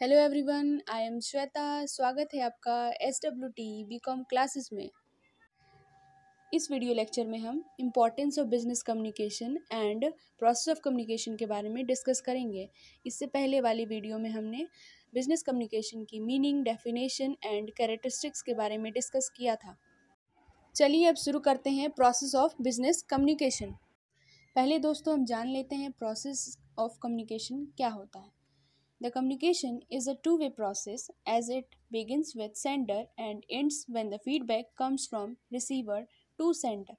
Hello everyone I am Shweta स्वागत है आपका S W T B com classes में इस वीडियो लेक्चर में हम importance of business communication and process of communication के बारे में डिस्कस करेंगे इससे पहले वाली वीडियो में हमने बिजनेस कम्युनिकेशन की मीनिंग डेफिनेशन एंड कैरेक्टरिस्टिक्स के बारे में डिस्कस किया था चलिए अब शुरू करते हैं प्रोसेस ऑफ बिजनेस कम्युनिकेशन पहले दोस्तों हम जान लेते हैं प्रोसेस ऑफ कम्युनिकेशन क्या होता है The communication is a two-way process as it begins with sender and ends when the feedback comes from receiver to sender.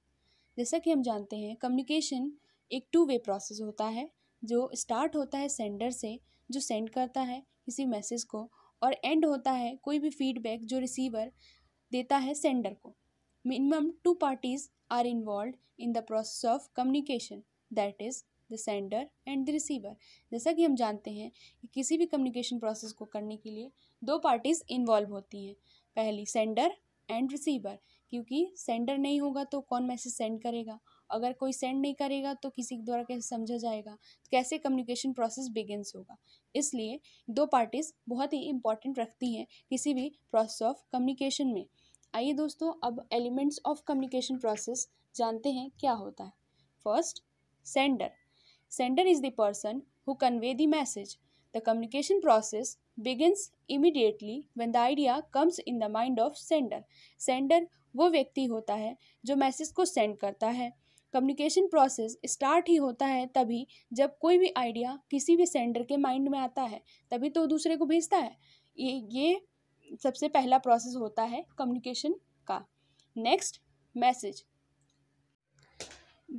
जैसा कि हम जानते हैं कम्युनिकेशन एक टू वे प्रोसेस होता है जो स्टार्ट होता है सेंडर से जो सेंड करता है किसी मैसेज को और एंड होता है कोई भी फीडबैक जो रिसीवर देता है सेंडर को minimum two parties are involved in the process of communication that is the sender and the receiver जैसा कि हम जानते हैं कि किसी भी कम्युनिकेशन प्रोसेस को करने के लिए दो पार्टीज़ इन्वॉल्व होती हैं पहली सेंडर एंड रिसीवर क्योंकि सेंडर नहीं होगा तो कौन मैसेज सेंड करेगा अगर कोई सेंड नहीं करेगा तो किसी के द्वारा कैसे समझा जाएगा तो कैसे कम्युनिकेशन प्रोसेस बिगिनस होगा इसलिए दो पार्टीज़ बहुत ही इंपॉर्टेंट रखती हैं किसी भी प्रोसेस ऑफ कम्युनिकेशन में आइए दोस्तों अब एलिमेंट्स ऑफ कम्युनिकेशन प्रोसेस जानते हैं क्या होता है first sender Sender is the person who convey the message. The communication process begins immediately when the idea comes in the mind of sender. Sender वो व्यक्ति होता है जो मैसेज को सेंड करता है कम्युनिकेशन प्रोसेस स्टार्ट ही होता है तभी जब कोई भी आइडिया किसी भी सेंडर के माइंड में आता है तभी तो दूसरे को भेजता है ये ये सबसे पहला प्रोसेस होता है कम्युनिकेशन का next message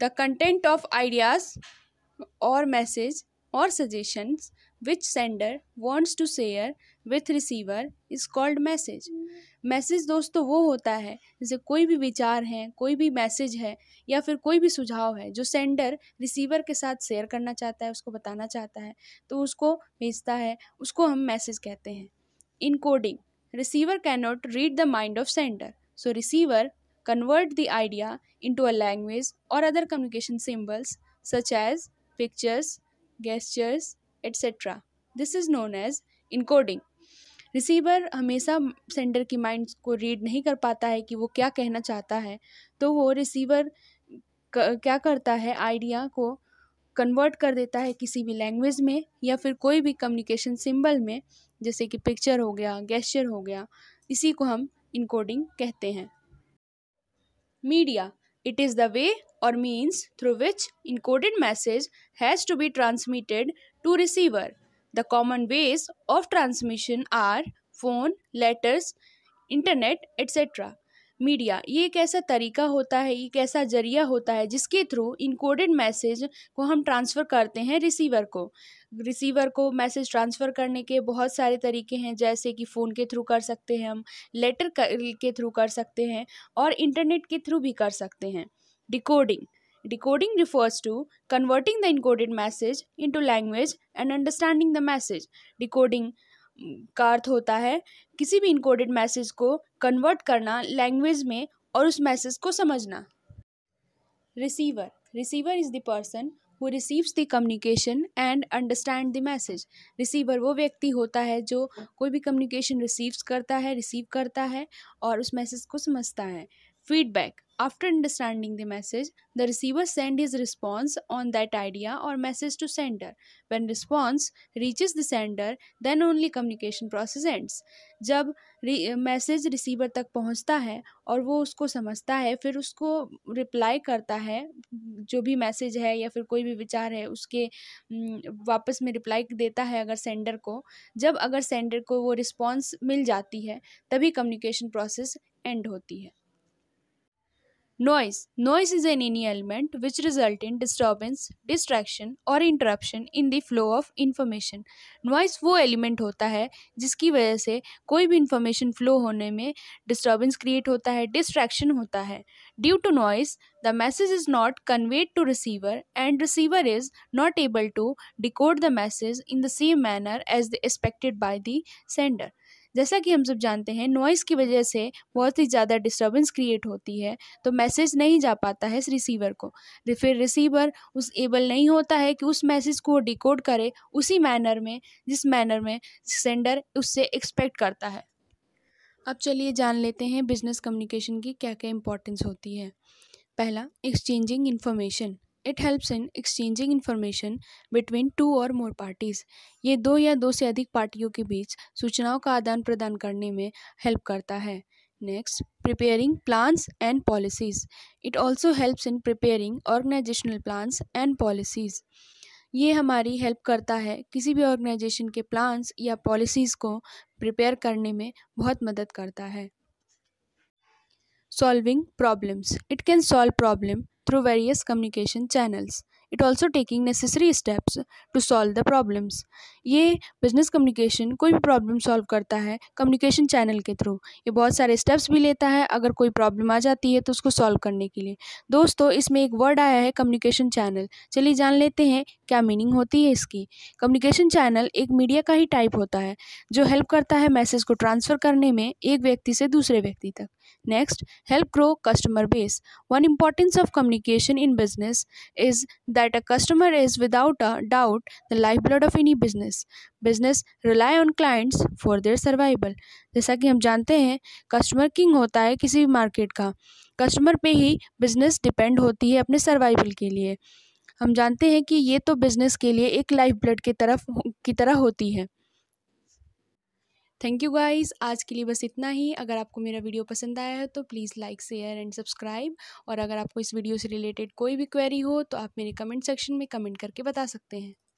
the content of ideas और मैसेज और suggestions which sender wants to share with receiver is called message message दोस्तों वो होता है जैसे कोई भी विचार हैं कोई भी मैसेज है या फिर कोई भी सुझाव है जो सेंडर रिसीवर के साथ शेयर करना चाहता है उसको बताना चाहता है तो उसको भेजता है उसको हम मैसेज कहते हैं encoding receiver cannot read the mind of sender so receiver convert the idea into a language और other communication symbols such as pictures, gestures, etc. This is known as encoding receiver हमेशा sender की mind को read नहीं कर पाता है कि वो क्या कहना चाहता है तो वो रिसीवर क्या करता है आइडिया को कन्वर्ट कर देता है किसी भी लैंग्वेज में या फिर कोई भी कम्युनिकेशन सिंबल में जैसे कि पिक्चर हो गया गेस्चर हो गया इसी को हम इनकोडिंग कहते हैं media It is the way or means through which encoded message has to be transmitted to receiver. The common ways of transmission are phone, letters, internet, etc. Media ये एक ऐसा तरीका होता है एक ऐसा जरिया होता है जिसके थ्रू इनकोडेड मैसेज को हम ट्रांसफ़र करते हैं रिसीवर को रिसीवर को मैसेज ट्रांसफ़र करने के बहुत सारे तरीके हैं जैसे कि फ़ोन के थ्रू कर सकते हैं हम लेटर के थ्रू कर सकते हैं और इंटरनेट के थ्रू भी कर सकते हैं decoding decoding refers to converting the encoded message into language and understanding the message decoding का अर्थ होता है किसी भी इनकोडेड मैसेज को कन्वर्ट करना लैंग्वेज में और उस मैसेज को समझना receiver receiver is the person who receives the communication and understand the message receiver वो व्यक्ति होता है जो कोई भी कम्युनिकेशन रिसीव्स करता है रिसीव करता है और उस मैसेज को समझता है feedback After understanding the message, the receiver sends his response on that idea or message to sender. When response reaches the sender, then only communication process ends. जब मैसेज रिसीवर तक पहुंचता है और वो उसको समझता है फिर उसको रिप्लाई करता है जो भी मैसेज है या फिर कोई भी विचार है उसके वापस में रिप्लाई देता है अगर सेंडर को जब अगर सेंडर को वो रिस्पॉन्स मिल जाती है तभी कम्युनिकेशन प्रोसेस एंड होती है noise noise is an any element which result in disturbance distraction और interruption in the flow of information noise वो element होता है जिसकी वजह से कोई भी information flow होने में disturbance create होता है distraction होता है due to noise the message is not conveyed to receiver and receiver is not able to decode the message in the same manner as the expected by the sender जैसा कि हम सब जानते हैं नॉइस की वजह से बहुत ही ज़्यादा डिस्टर्बेंस क्रिएट होती है तो मैसेज नहीं जा पाता है इस रिसीवर को फिर रिसीवर उस एबल नहीं होता है कि उस मैसेज को डिकोड करे उसी मैनर में जिस मैनर में सेंडर उससे एक्सपेक्ट करता है अब चलिए जान लेते हैं बिजनेस कम्युनिकेशन की क्या क्या इंपॉर्टेंस होती है पहला exchanging information it helps in exchanging information between two और मोर पार्टीज़ ये दो या दो से अधिक पार्टियों के बीच सूचनाओं का आदान प्रदान करने में हेल्प करता है next preparing plans and policies it also helps in preparing organisational plans and policies ये हमारी हेल्प करता है किसी भी ऑर्गेनाइजेशन के प्लान्स या पॉलिसीज़ को प्रिपेयर करने में बहुत मदद करता है solving problems it can solve problem through various communication channels. It also taking necessary steps to solve the problems. ये business communication कोई भी problem solve करता है communication channel के through. ये बहुत सारे steps भी लेता है अगर कोई problem आ जाती है तो उसको solve करने के लिए दोस्तों इसमें एक word आया है communication channel. चलिए जान लेते हैं क्या meaning होती है इसकी communication channel एक media का ही type होता है जो help करता है message को transfer करने में एक व्यक्ति से दूसरे व्यक्ति तक next help grow customer base one importance of communication communication in business is that a customer is without a doubt the lifeblood of any business business rely on clients for their survival जैसा कि हम जानते हैं customer king होता है किसी भी market का कस्टमर पे ही बिजनेस डिपेंड होती है अपने सर्वाइवल के लिए हम जानते हैं कि ये तो बिज़नेस के लिए एक लाइफ ब्लड की तरफ की तरह होती है थैंक यू गाइस आज के लिए बस इतना ही अगर आपको मेरा वीडियो पसंद आया है तो please like share and subscribe और अगर आपको इस वीडियो से रिलेटेड कोई भी क्वेरी हो तो आप मेरे कमेंट सेक्शन में कमेंट करके बता सकते हैं